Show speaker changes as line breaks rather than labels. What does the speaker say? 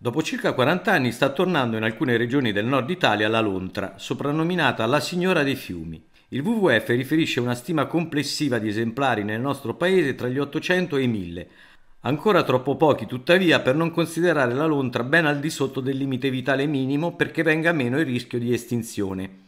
Dopo circa 40 anni sta tornando in alcune regioni del nord Italia la lontra, soprannominata la signora dei fiumi. Il WWF riferisce una stima complessiva di esemplari nel nostro paese tra gli 800 e i 1000, Ancora troppo pochi tuttavia per non considerare la lontra ben al di sotto del limite vitale minimo perché venga meno il rischio di estinzione.